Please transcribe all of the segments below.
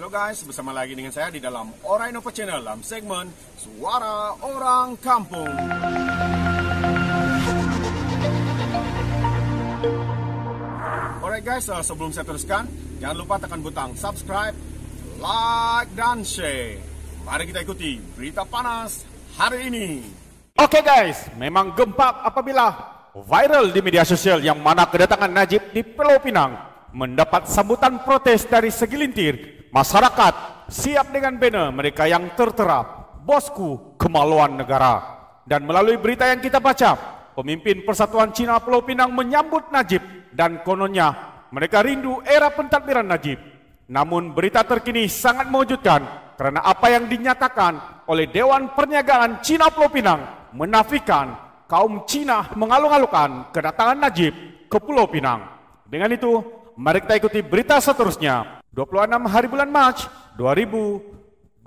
Halo guys, bersama lagi dengan saya di dalam Ora Innova Channel dalam segmen Suara Orang Kampung. Alright guys, eh, sebelum saya teruskan, jangan lupa tekan butang subscribe, like, dan share. Mari kita ikuti berita panas hari ini. Oke okay guys, memang gempa apabila viral di media sosial yang mana kedatangan Najib di Pulau Pinang mendapat sambutan protes dari segelintir masyarakat siap dengan banner mereka yang tertera, bosku kemaluan negara. Dan melalui berita yang kita baca, pemimpin Persatuan Cina Pulau Pinang menyambut Najib dan kononnya mereka rindu era pentadbiran Najib. Namun berita terkini sangat mewujudkan karena apa yang dinyatakan oleh Dewan Perniagaan Cina Pulau Pinang menafikan kaum Cina mengalung-alungkan kedatangan Najib ke Pulau Pinang. Dengan itu, mari kita ikuti berita seterusnya. 26 hari bulan Mac 2022.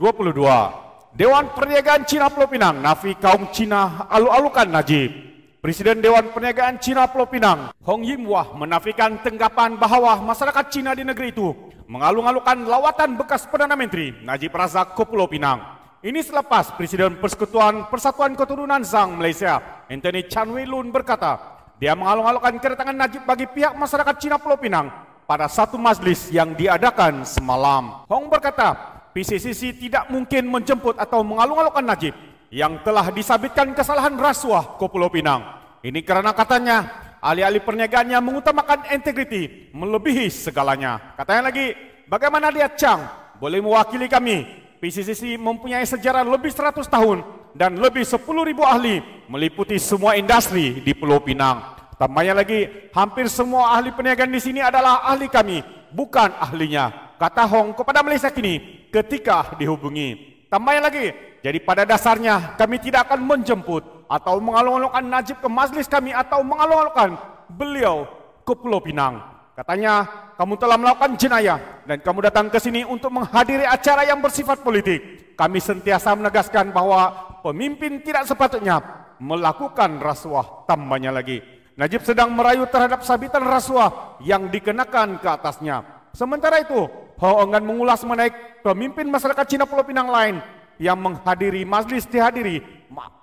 Dewan Perniagaan Cina Pulau Pinang, Nafi kaum Cina alu-alukan Najib. Presiden Dewan Perniagaan Cina Pulau Pinang, Hong Yim Wah menafikan tanggapan bahwa masyarakat Cina di negeri itu mengalung alukan lawatan bekas Perdana Menteri Najib Razak ke Pulau Pinang. Ini selepas Presiden Persekutuan Persatuan Keturunan Zhang Malaysia, Anthony Chan Wei Lun berkata, dia mengalung alukan kedatangan Najib bagi pihak masyarakat Cina Pulau Pinang pada satu majlis yang diadakan semalam. Hong berkata, PCCC tidak mungkin menjemput atau mengalung-alungkan Najib yang telah disabitkan kesalahan rasuah ke Pulau Pinang. Ini karena katanya alih-alih perniagaannya mengutamakan integriti melebihi segalanya. Katanya lagi, bagaimana Liat Chang boleh mewakili kami? PCCC mempunyai sejarah lebih 100 tahun dan lebih 10.000 ahli meliputi semua industri di Pulau Pinang. Tambahnya lagi, hampir semua ahli perniagaan di sini adalah ahli kami, bukan ahlinya. Kata Hong kepada Malaysia kini ketika dihubungi. Tambahnya lagi, jadi pada dasarnya kami tidak akan menjemput atau mengalung-alungkan Najib ke majlis kami atau mengalung-alungkan beliau ke Pulau Pinang. Katanya, kamu telah melakukan jenayah dan kamu datang ke sini untuk menghadiri acara yang bersifat politik. Kami sentiasa menegaskan bahwa pemimpin tidak sepatutnya melakukan rasuah tambahnya lagi. Najib sedang merayu terhadap sabitan rasuah yang dikenakan ke atasnya. Sementara itu, Ho Enggan mengulas menaik pemimpin masyarakat Cina Pulau Pinang lain yang menghadiri majlis dihadiri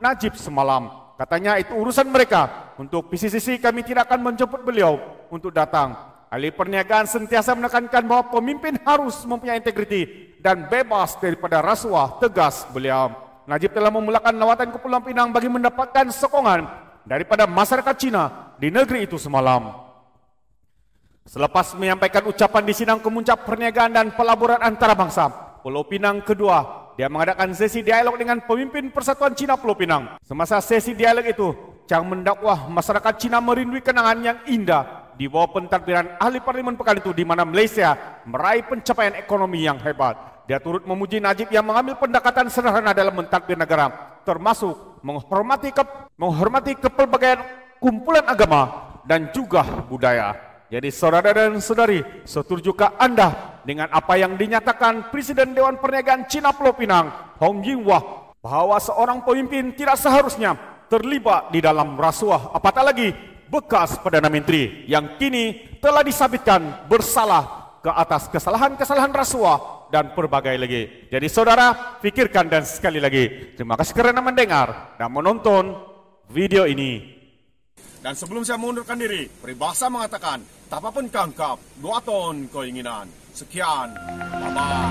Najib semalam. Katanya itu urusan mereka. Untuk PCCC kami tidak akan menjemput beliau untuk datang. Ahli perniagaan sentiasa menekankan bahwa pemimpin harus mempunyai integriti dan bebas daripada rasuah tegas beliau. Najib telah memulakan lawatan ke Pulau Pinang bagi mendapatkan sokongan daripada masyarakat Cina di negeri itu semalam. Selepas menyampaikan ucapan di sidang kemuncak perniagaan dan pelaburan antara bangsa, Pulau Pinang kedua, dia mengadakan sesi dialog dengan pemimpin Persatuan Cina Pulau Pinang. Semasa sesi dialog itu, Chang mendakwah masyarakat Cina merindui kenangan yang indah di bawah pentadbiran ahli parlimen pekan itu di mana Malaysia meraih pencapaian ekonomi yang hebat. Dia turut memuji Najib yang mengambil pendekatan sederhana dalam mentadbir negara, termasuk menghormati ke, menghormati kepelbagaian kumpulan agama dan juga budaya. Jadi saudara dan saudari, setujukah Anda dengan apa yang dinyatakan Presiden Dewan Perniagaan Cina Pulau Pinang, Hong ying bahwa seorang pemimpin tidak seharusnya terlibat di dalam rasuah, apatah lagi bekas Perdana Menteri yang kini telah disabitkan bersalah ke atas kesalahan-kesalahan rasuah dan berbagai lagi. Jadi saudara, pikirkan dan sekali lagi, terima kasih karena mendengar dan menonton video ini. Dan sebelum saya mengundurkan diri, peribahasa mengatakan, tak apapun kangkap, dua ton keinginan. Sekian, bye-bye.